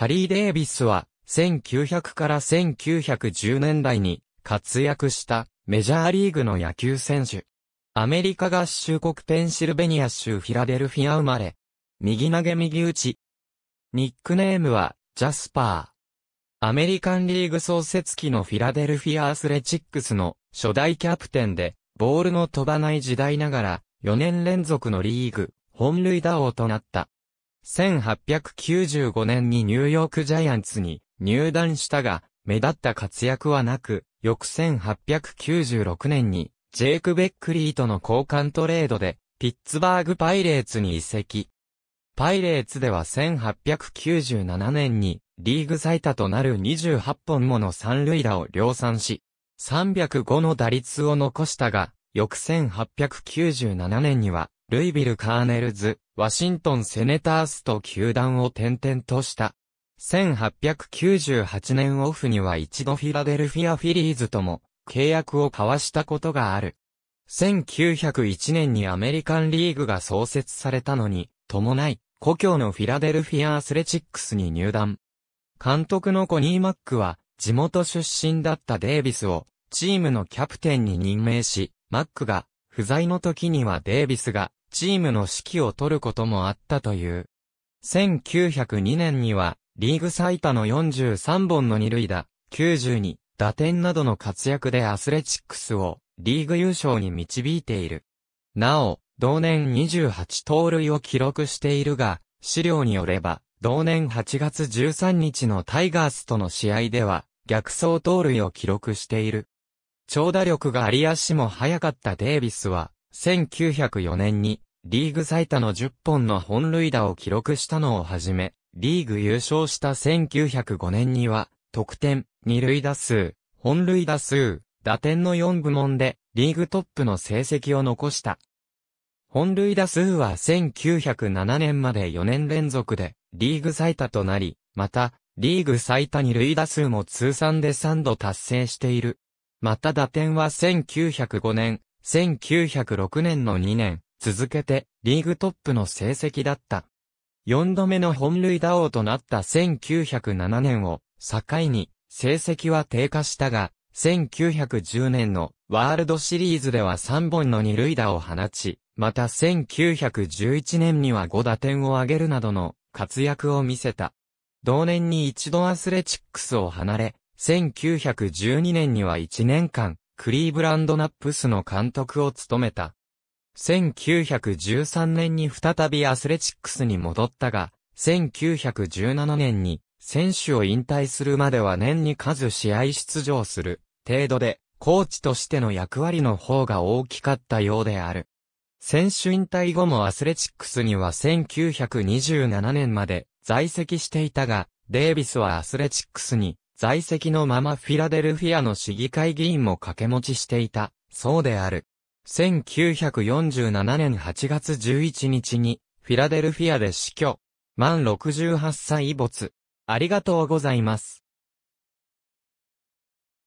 ハリー・デイビスは、1900から1910年代に活躍したメジャーリーグの野球選手。アメリカ合衆国ペンシルベニア州フィラデルフィア生まれ。右投げ右打ち。ニックネームは、ジャスパー。アメリカンリーグ創設期のフィラデルフィアアスレチックスの初代キャプテンで、ボールの飛ばない時代ながら、4年連続のリーグ、本塁打王となった。1895年にニューヨークジャイアンツに入団したが、目立った活躍はなく、翌1896年に、ジェイク・ベックリーとの交換トレードで、ピッツバーグ・パイレーツに移籍。パイレーツでは1897年に、リーグ最多となる28本もの三塁打を量産し、305の打率を残したが、翌1897年には、ルイビル・カーネルズ、ワシントン・セネタースと球団を転々とした。1898年オフには一度フィラデルフィア・フィリーズとも契約を交わしたことがある。1901年にアメリカンリーグが創設されたのに、伴い、故郷のフィラデルフィア・アスレチックスに入団。監督のコニー・マックは、地元出身だったデイビスを、チームのキャプテンに任命し、マックが、不在の時にはデイビスが、チームの指揮を取ることもあったという。1902年には、リーグ最多の43本の二塁打、92打点などの活躍でアスレチックスをリーグ優勝に導いている。なお、同年28盗塁を記録しているが、資料によれば、同年8月13日のタイガースとの試合では、逆走盗塁を記録している。長打力があり足も速かったデイビスは、1904年にリーグ最多の10本の本塁打を記録したのをはじめ、リーグ優勝した1905年には、得点、二塁打数、本塁打数、打点の4部門で、リーグトップの成績を残した。本塁打数は1907年まで4年連続で、リーグ最多となり、また、リーグ最多二塁打数も通算で3度達成している。また打点は1905年、1906年の2年、続けてリーグトップの成績だった。4度目の本塁打王となった1907年を境に成績は低下したが、1910年のワールドシリーズでは3本の二塁打を放ち、また1911年には5打点を挙げるなどの活躍を見せた。同年に一度アスレチックスを離れ、1912年には1年間、クリーブランドナップスの監督を務めた。1913年に再びアスレチックスに戻ったが、1917年に選手を引退するまでは年に数試合出場する程度で、コーチとしての役割の方が大きかったようである。選手引退後もアスレチックスには1927年まで在籍していたが、デイビスはアスレチックスに在籍のままフィラデルフィアの市議会議員も掛け持ちしていた、そうである。1947年8月11日に、フィラデルフィアで死去。満68歳没。ありがとうございます。